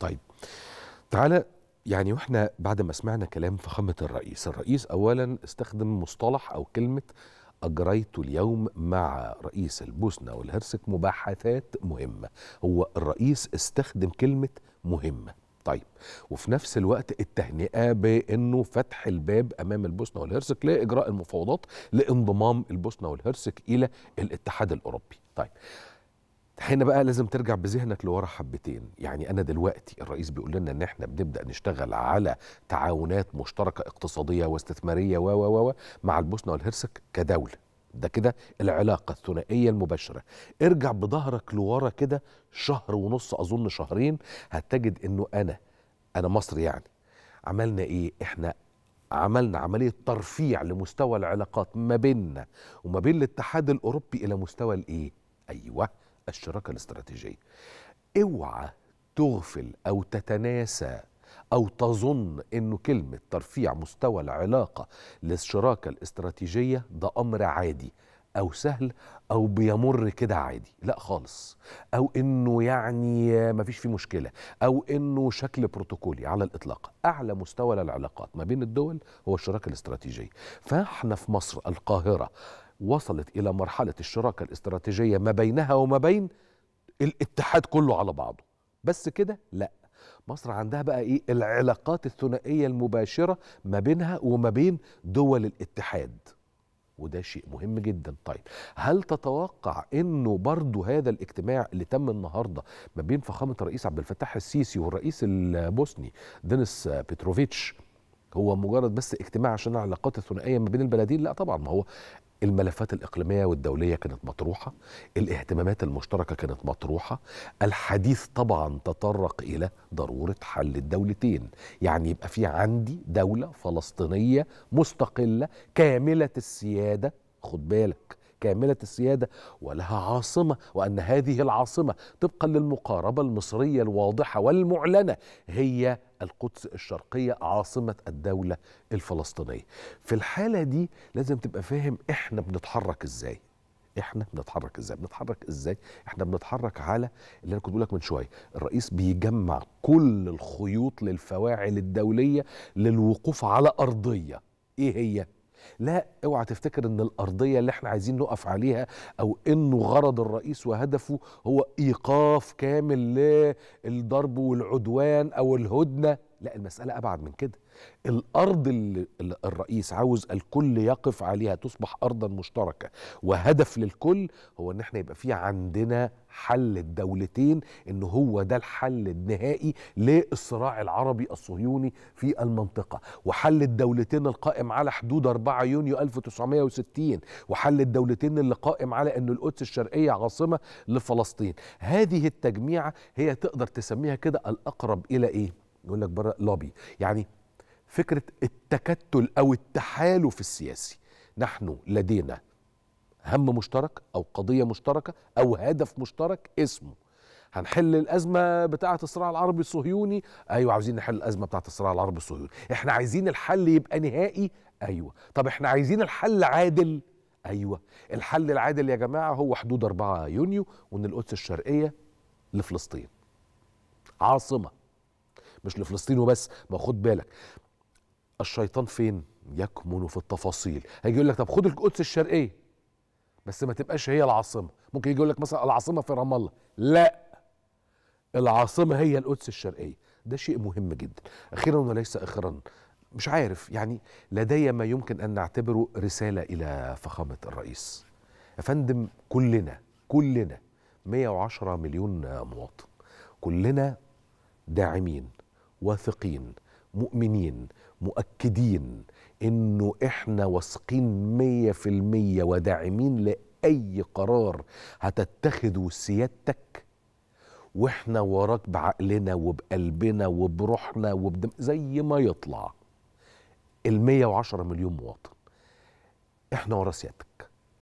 طيب تعالى يعني واحنا بعد ما سمعنا كلام فخامه الرئيس، الرئيس اولا استخدم مصطلح او كلمه اجريت اليوم مع رئيس البوسنه والهرسك مباحثات مهمه، هو الرئيس استخدم كلمه مهمه. طيب وفي نفس الوقت التهنئه بانه فتح الباب امام البوسنه والهرسك لاجراء المفاوضات لانضمام البوسنه والهرسك الى الاتحاد الاوروبي. طيب هنا بقى لازم ترجع بذهنك لورا حبتين يعني انا دلوقتي الرئيس بيقول لنا ان احنا بنبدا نشتغل على تعاونات مشتركه اقتصاديه واستثماريه و و و مع البوسنه والهرسك كدوله ده كده العلاقة الثنائية المباشرة ارجع بظهرك لورا كده شهر ونص أظن شهرين هتجد أنه أنا أنا مصر يعني عملنا إيه إحنا عملنا عملية ترفيع لمستوى العلاقات ما بيننا وما بين الاتحاد الأوروبي إلى مستوى الإيه أيوه الشراكه الاستراتيجيه اوعى تغفل او تتناسى او تظن انه كلمه ترفيع مستوى العلاقه للشراكه الاستراتيجيه ده امر عادي او سهل او بيمر كده عادي لا خالص او انه يعني ما فيش فيه مشكله او انه شكل بروتوكولي على الاطلاق اعلى مستوى للعلاقات ما بين الدول هو الشراكه الاستراتيجيه فاحنا في مصر القاهره وصلت إلى مرحلة الشراكة الاستراتيجية ما بينها وما بين الاتحاد كله على بعضه بس كده لا مصر عندها بقى ايه العلاقات الثنائيه المباشره ما بينها وما بين دول الاتحاد وده شيء مهم جدا طيب هل تتوقع انه برضو هذا الاجتماع اللي تم النهارده ما بين فخامه الرئيس عبد الفتاح السيسي والرئيس البوسني دينيس بتروفيتش هو مجرد بس اجتماع عشان العلاقات الثنائيه ما بين البلدين لا طبعا ما هو الملفات الإقليمية والدولية كانت مطروحة الاهتمامات المشتركة كانت مطروحة الحديث طبعا تطرق إلى ضرورة حل الدولتين يعني يبقى في عندي دولة فلسطينية مستقلة كاملة السيادة خد بالك كاملة السيادة ولها عاصمة وأن هذه العاصمة طبقا للمقاربة المصرية الواضحة والمعلنة هي القدس الشرقية عاصمة الدولة الفلسطينية في الحالة دي لازم تبقى فاهم إحنا بنتحرك إزاي احنا بنتحرك ازاي بنتحرك ازاي احنا بنتحرك على اللي انا كنت بقولك من شويه الرئيس بيجمع كل الخيوط للفواعل الدوليه للوقوف على ارضيه ايه هي لا اوعى تفتكر ان الارضيه اللي احنا عايزين نقف عليها او انه غرض الرئيس وهدفه هو ايقاف كامل للضرب والعدوان او الهدنه لا المسألة أبعد من كده الأرض اللي الرئيس عاوز الكل يقف عليها تصبح أرضا مشتركة وهدف للكل هو أن احنا يبقى في عندنا حل الدولتين أن هو ده الحل النهائي للصراع العربي الصهيوني في المنطقة وحل الدولتين القائم على حدود 4 يونيو 1960 وحل الدولتين اللي قائم على أن القدس الشرقية عاصمة لفلسطين هذه التجميعة هي تقدر تسميها كده الأقرب إلى إيه؟ يقول لك بره لوبي يعني فكره التكتل او التحالف السياسي نحن لدينا هم مشترك او قضيه مشتركه او هدف مشترك اسمه هنحل الازمه بتاعه الصراع العربي الصهيوني ايوه عاوزين نحل الازمه بتاعه الصراع العربي الصهيوني احنا عايزين الحل يبقى نهائي ايوه طب احنا عايزين الحل عادل ايوه الحل العادل يا جماعه هو حدود 4 يونيو وان القدس الشرقيه لفلسطين عاصمه مش لفلسطين وبس ما خد بالك الشيطان فين يكمن في التفاصيل هيجي يقول لك طب خد القدس الشرقيه بس ما تبقاش هي العاصمه ممكن يجي يقول لك مثلا العاصمه في رام الله لا العاصمه هي القدس الشرقيه ده شيء مهم جدا اخيرا وليس اخرا مش عارف يعني لدي ما يمكن ان نعتبره رساله الى فخامه الرئيس يا فندم كلنا كلنا 110 مليون مواطن كلنا داعمين واثقين مؤمنين مؤكدين انه احنا واثقين مية في المية وداعمين لأي قرار هتتخذه سيادتك واحنا وراك بعقلنا وبقلبنا وبروحنا وبدم زي ما يطلع المية وعشرة مليون مواطن احنا ورا سيادتك